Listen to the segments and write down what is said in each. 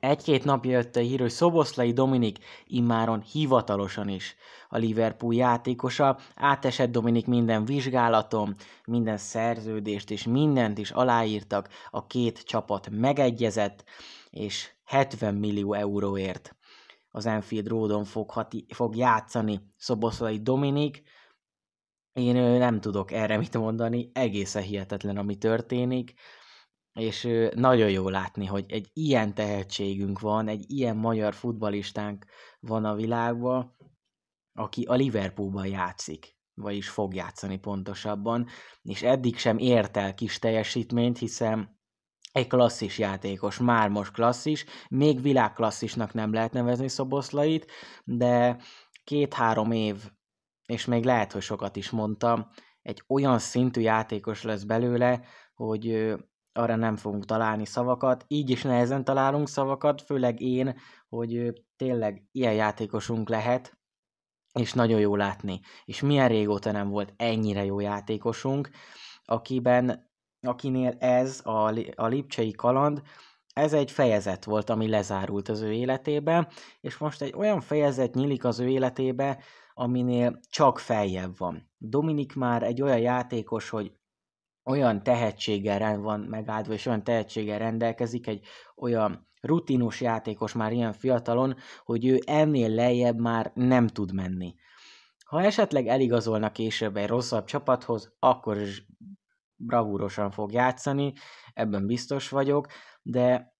Egy-két napja jött a hír, hogy Szoboszlai Dominik immáron hivatalosan is a Liverpool játékosa. Átesett Dominik minden vizsgálaton, minden szerződést és mindent is aláírtak. A két csapat megegyezett, és 70 millió euróért az Enfield Roadon fog, hati, fog játszani Szoboszlai Dominik. Én nem tudok erre mit mondani, egészen hihetetlen, ami történik és nagyon jó látni, hogy egy ilyen tehetségünk van, egy ilyen magyar futbalistánk van a világban, aki a Liverpoolban játszik, vagyis fog játszani pontosabban, és eddig sem ért el kis teljesítményt, hiszen egy klasszis játékos, már most klasszis, még világklasszisnak nem lehet nevezni Szoboszlait, de két-három év, és még lehet, hogy sokat is mondtam, egy olyan szintű játékos lesz belőle, hogy arra nem fogunk találni szavakat. Így is nehezen találunk szavakat, főleg én, hogy tényleg ilyen játékosunk lehet, és nagyon jó látni. És milyen régóta nem volt ennyire jó játékosunk, akiben, akinél ez a, a Lipcsei kaland, ez egy fejezet volt, ami lezárult az ő életébe, és most egy olyan fejezet nyílik az ő életébe, aminél csak feljebb van. Dominik már egy olyan játékos, hogy olyan tehetséggel van megáldva, és olyan tehetséggel rendelkezik, egy olyan rutinus játékos már ilyen fiatalon, hogy ő ennél lejjebb már nem tud menni. Ha esetleg eligazolnak később egy rosszabb csapathoz, akkor is bravúrosan fog játszani, ebben biztos vagyok, de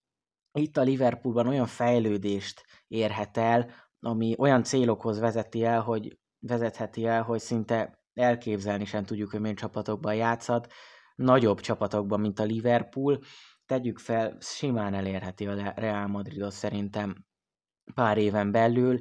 itt a Liverpoolban olyan fejlődést érhet el, ami olyan célokhoz vezeti el, hogy vezetheti el, hogy szinte elképzelni sem tudjuk, hogy milyen csapatokban játszhat, nagyobb csapatokban, mint a Liverpool, tegyük fel, simán elérheti a Real Madridot szerintem pár éven belül,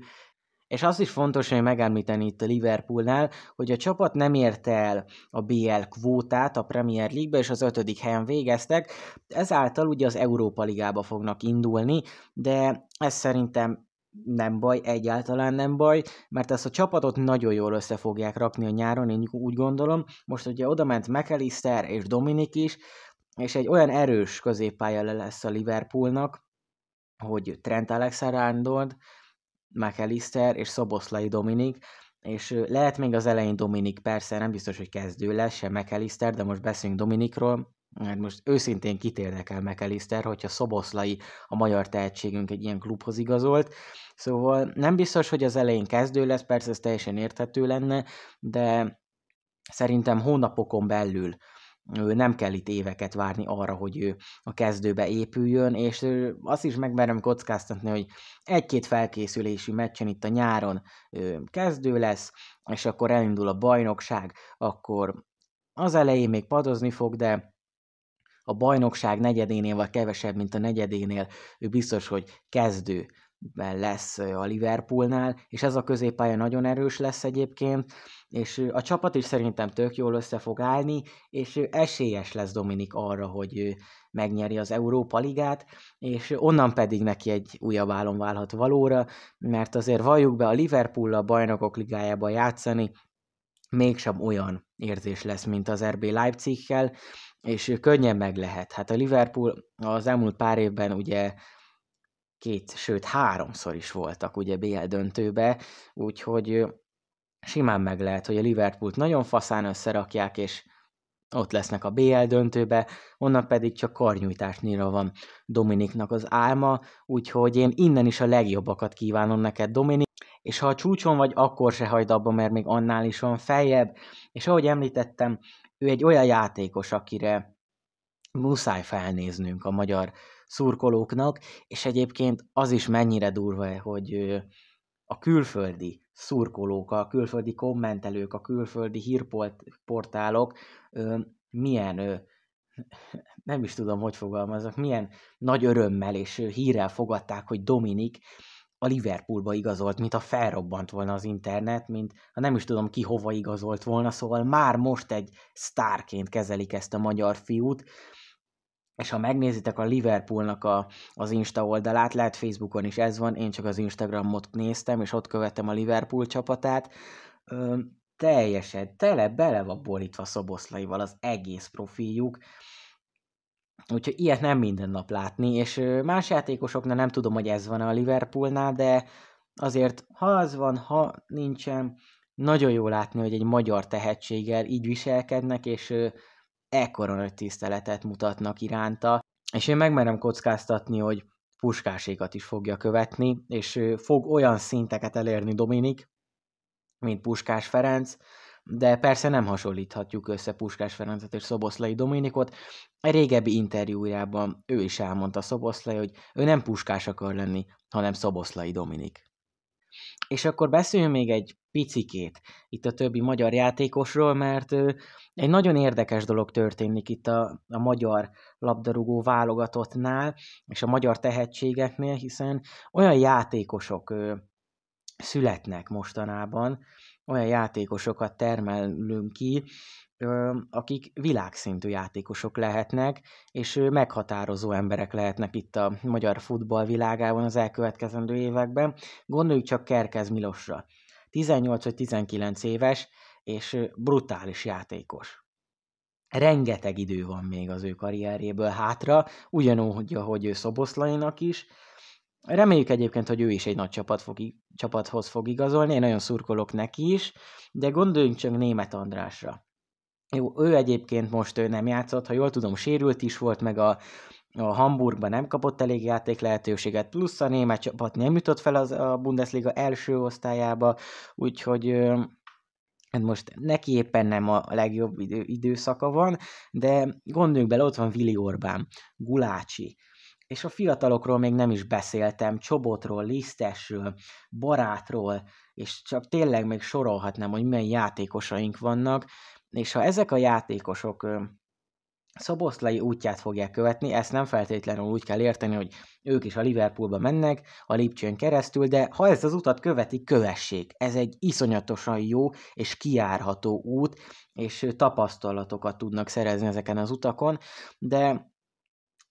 és az is fontos, hogy megemlíteni itt a Liverpoolnál, hogy a csapat nem érte el a BL kvótát a Premier League-be, és az ötödik helyen végeztek, ezáltal ugye az Európa Ligába fognak indulni, de ez szerintem nem baj, egyáltalán nem baj, mert ezt a csapatot nagyon jól össze fogják rakni a nyáron, én úgy gondolom. Most ugye oda ment McAllister és Dominik is, és egy olyan erős középpálya le lesz a Liverpoolnak, hogy Trent Alexander-Arnold, McAllister és Szoboszlai Dominik, és lehet még az elején Dominik, persze nem biztos, hogy kezdő lesz, sem McAllister, de most beszélünk Dominikról, mert hát most őszintén kitérnek el McAllister, hogyha Szoboszlai a magyar tehetségünk egy ilyen klubhoz igazolt, szóval nem biztos, hogy az elején kezdő lesz, persze ez teljesen érthető lenne, de szerintem hónapokon belül ő nem kell itt éveket várni arra, hogy ő a kezdőbe épüljön, és azt is megmerem kockáztatni, hogy egy-két felkészülési meccsen itt a nyáron kezdő lesz, és akkor elindul a bajnokság, akkor az elején még padozni fog, de a bajnokság negyedénél, vagy kevesebb, mint a negyedénél, ő biztos, hogy kezdő lesz a Liverpoolnál, és ez a középpálya nagyon erős lesz egyébként, és a csapat is szerintem tök jól össze fog állni, és esélyes lesz Dominik arra, hogy megnyeri az Európa Ligát, és onnan pedig neki egy újabb álom válhat valóra, mert azért valljuk be, a Liverpool a bajnokok ligájában játszani mégsem olyan érzés lesz, mint az RB Leipzigkel, és könnyen meg lehet. Hát a Liverpool az elmúlt pár évben ugye két, sőt háromszor is voltak ugye BL döntőbe, úgyhogy simán meg lehet, hogy a Liverpoolt nagyon faszán összerakják, és ott lesznek a BL döntőbe, onnan pedig csak karnyújtásnyira van Dominiknak az álma, úgyhogy én innen is a legjobbakat kívánom neked, Dominik, és ha a csúcson vagy, akkor se hagyd abba, mert még annál is van feljebb, és ahogy említettem, ő egy olyan játékos, akire muszáj felnéznünk a magyar szurkolóknak, és egyébként az is mennyire durva, hogy a külföldi szurkolók, a külföldi kommentelők, a külföldi hírportálok milyen, nem is tudom, hogy fogalmazok, milyen nagy örömmel és hírrel fogadták, hogy Dominik a Liverpoolba igazolt, mint a felrobbant volna az internet, mint ha hát nem is tudom ki hova igazolt volna, szóval már most egy sztárként kezelik ezt a magyar fiút, és ha megnézitek a Liverpoolnak a, az Insta oldalát, lehet Facebookon is ez van, én csak az Instagramot néztem, és ott követtem a Liverpool csapatát, Ö, teljesen tele bele van borítva szoboszlaival az egész profiljuk, Úgyhogy ilyet nem minden nap látni, és más játékosoknál nem tudom, hogy ez van a Liverpoolnál, de azért ha az van, ha nincsen, nagyon jó látni, hogy egy magyar tehetséggel így viselkednek, és ekkora nagy tiszteletet mutatnak iránta. És én megmerem kockáztatni, hogy puskásékat is fogja követni, és fog olyan szinteket elérni Dominik, mint Puskás Ferenc, de persze nem hasonlíthatjuk össze Puskás Ferencet és Szoboszlai Dominikot. Egy régebbi interjújában ő is elmondta Szoboszlai, hogy ő nem Puskás akar lenni, hanem Szoboszlai Dominik. És akkor beszéljünk még egy picikét itt a többi magyar játékosról, mert egy nagyon érdekes dolog történik itt a, a magyar labdarúgó válogatottnál, és a magyar tehetségeknél, hiszen olyan játékosok születnek mostanában, olyan játékosokat termelünk ki, akik világszintű játékosok lehetnek, és meghatározó emberek lehetnek itt a magyar futball világában az elkövetkezendő években. Gondoljuk csak Kerkez Milosra. 18 vagy 19 éves, és brutális játékos. Rengeteg idő van még az ő karrieréből hátra, ugyanúgy, ahogy ő Szoboszlainak is, Reméljük egyébként, hogy ő is egy nagy csapat fog, csapathoz fog igazolni, én nagyon szurkolok neki is, de gondoljunk csak német Andrásra. Jó, ő egyébként most ő nem játszott, ha jól tudom, sérült is volt, meg a, a Hamburgban nem kapott elég játék lehetőséget, plusz a német csapat nem jutott fel az, a Bundesliga első osztályába, úgyhogy hát most neki éppen nem a legjobb idő, időszaka van, de gondoljunk bele, ott van Vili Orbán, Gulácsi, és a fiatalokról még nem is beszéltem, Csobotról, Lisztesről, Barátról, és csak tényleg még sorolhatnám, hogy milyen játékosaink vannak, és ha ezek a játékosok Szoboszlai útját fogják követni, ezt nem feltétlenül úgy kell érteni, hogy ők is a Liverpoolba mennek, a Lipcsőn keresztül, de ha ezt az utat követi kövessék. Ez egy iszonyatosan jó és kiárható út, és tapasztalatokat tudnak szerezni ezeken az utakon, de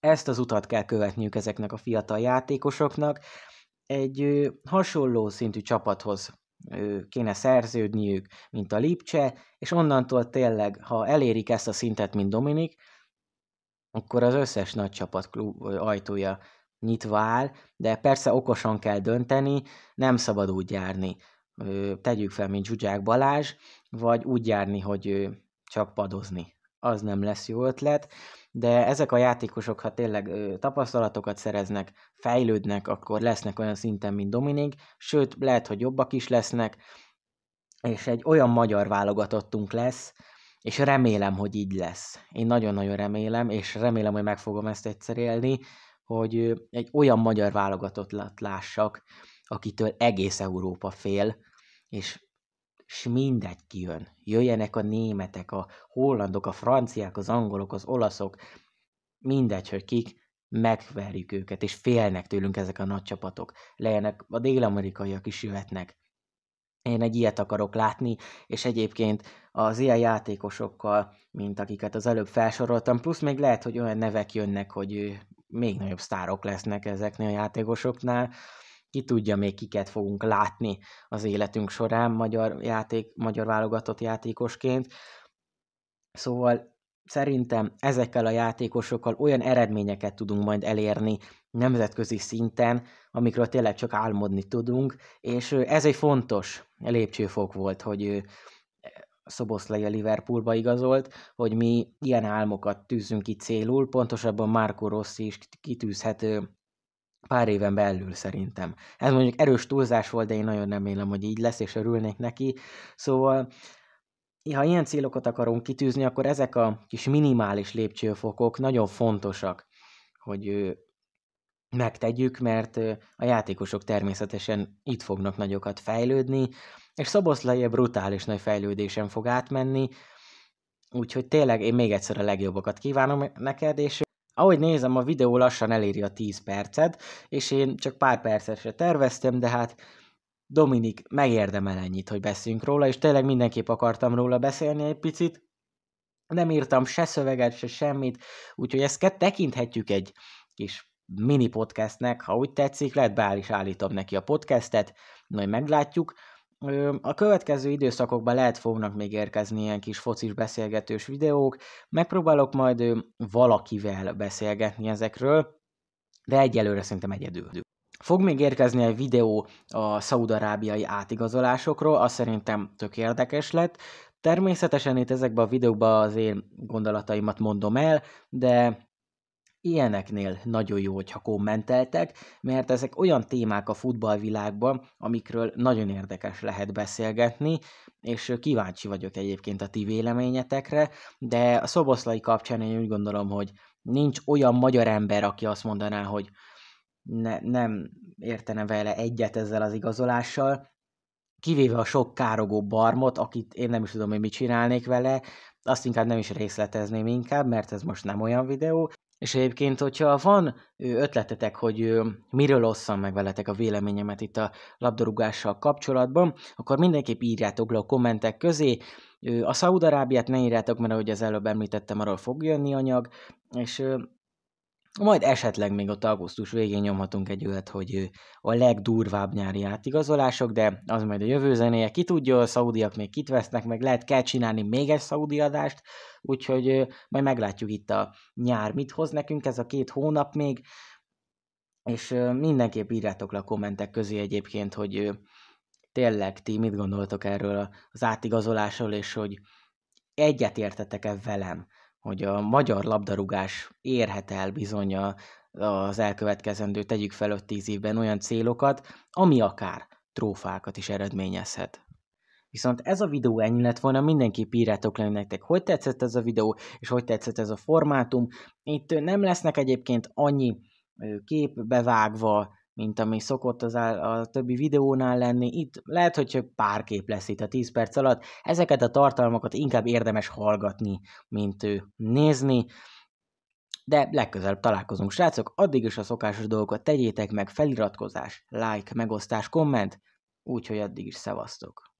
ezt az utat kell követniük ezeknek a fiatal játékosoknak. Egy ö, hasonló szintű csapathoz ö, kéne szerződniük, mint a Lipcse, és onnantól tényleg, ha elérik ezt a szintet, mint Dominik, akkor az összes nagy csapat klub ajtója nyitva áll, de persze okosan kell dönteni, nem szabad úgy járni, ö, tegyük fel, mint Zsuzsák Balázs, vagy úgy járni, hogy ö, csak padozni. Az nem lesz jó ötlet de ezek a játékosok, ha tényleg ö, tapasztalatokat szereznek, fejlődnek, akkor lesznek olyan szinten, mint Dominik, sőt, lehet, hogy jobbak is lesznek, és egy olyan magyar válogatottunk lesz, és remélem, hogy így lesz. Én nagyon-nagyon remélem, és remélem, hogy meg fogom ezt egyszer élni, hogy egy olyan magyar válogatott lássak, akitől egész Európa fél, és s mindegy kijön. Jöjjenek a németek, a hollandok, a franciák, az angolok, az olaszok, mindegy, hogy kik, megverjük őket, és félnek tőlünk ezek a nagy csapatok. Lejenek, a dél-amerikaiak is jöhetnek. Én egy ilyet akarok látni, és egyébként az ilyen játékosokkal, mint akiket az előbb felsoroltam, plusz még lehet, hogy olyan nevek jönnek, hogy még nagyobb sztárok lesznek ezeknél a játékosoknál, ki tudja még kiket fogunk látni az életünk során magyar, játék, magyar válogatott játékosként. Szóval szerintem ezekkel a játékosokkal olyan eredményeket tudunk majd elérni nemzetközi szinten, amikről tényleg csak álmodni tudunk, és ez egy fontos lépcsőfok volt, hogy Szoboszlai a Liverpoolba igazolt, hogy mi ilyen álmokat tűzünk ki célul, pontosabban Marco Rossi is kitűzhető pár éven belül szerintem. Ez mondjuk erős túlzás volt, de én nagyon remélem, hogy így lesz, és örülnék neki. Szóval ha ilyen célokat akarunk kitűzni, akkor ezek a kis minimális lépcsőfokok nagyon fontosak, hogy megtegyük, mert a játékosok természetesen itt fognak nagyokat fejlődni, és Szoboszlai brutális nagy fejlődésen fog átmenni, úgyhogy tényleg én még egyszer a legjobbakat kívánom neked, és ahogy nézem, a videó lassan eléri a 10 percet, és én csak pár percesre terveztem, de hát Dominik megérdemel ennyit, hogy beszéljünk róla, és tényleg mindenképp akartam róla beszélni egy picit. Nem írtam se szöveget, se semmit, úgyhogy ezt tekinthetjük egy kis mini podcastnek, ha úgy tetszik, lehet beáll is állítom neki a podcastet, majd meglátjuk. A következő időszakokban lehet fognak még érkezni ilyen kis focis beszélgetős videók, megpróbálok majd valakivel beszélgetni ezekről, de egyelőre szerintem egyedül. Fog még érkezni egy videó a szaudarábiai átigazolásokról, az szerintem tök érdekes lett. Természetesen itt ezekben a videókban az én gondolataimat mondom el, de Ilyeneknél nagyon jó, hogyha kommenteltek, mert ezek olyan témák a futballvilágban, amikről nagyon érdekes lehet beszélgetni, és kíváncsi vagyok egyébként a ti véleményetekre, de a szoboszlai kapcsán én úgy gondolom, hogy nincs olyan magyar ember, aki azt mondaná, hogy ne, nem értene vele egyet ezzel az igazolással, kivéve a sok károgó barmot, akit én nem is tudom, hogy mit csinálnék vele, azt inkább nem is részletezném inkább, mert ez most nem olyan videó, és egyébként, hogyha van ötletetek, hogy miről osszam meg veletek a véleményemet itt a labdarúgással kapcsolatban, akkor mindenképp írjátok le a kommentek közé. A Szaúd-Arábiát ne írjátok, mert ahogy az előbb említettem, arról fog jönni anyag, és majd esetleg még ott augusztus végén nyomhatunk egy olyat, hogy a legdurvább nyári átigazolások, de az majd a jövő zenéje. Ki tudja, a szaudiak még kit vesznek, meg lehet kell csinálni még egy szaudi adást, úgyhogy majd meglátjuk itt a nyár mit hoz nekünk ez a két hónap még, és mindenképp írjátok le a kommentek közé egyébként, hogy tényleg ti mit gondoltok erről az átigazolásról, és hogy egyetértetek-e velem, hogy a magyar labdarúgás érhet el bizony a, az elkövetkezendő, tegyük fel 5-10 évben olyan célokat, ami akár trófákat is eredményezhet. Viszont ez a videó ennyi lett volna, mindenképp írjátok le nektek, hogy tetszett ez a videó, és hogy tetszett ez a formátum. Itt nem lesznek egyébként annyi kép bevágva, mint ami szokott az áll, a többi videónál lenni. Itt lehet, hogy csak pár kép lesz itt a 10 perc alatt. Ezeket a tartalmakat inkább érdemes hallgatni, mint ő nézni. De legközelebb találkozunk, srácok. Addig is a szokásos dolgokat tegyétek meg, feliratkozás, like, megosztás, komment. Úgyhogy addig is szevasztok.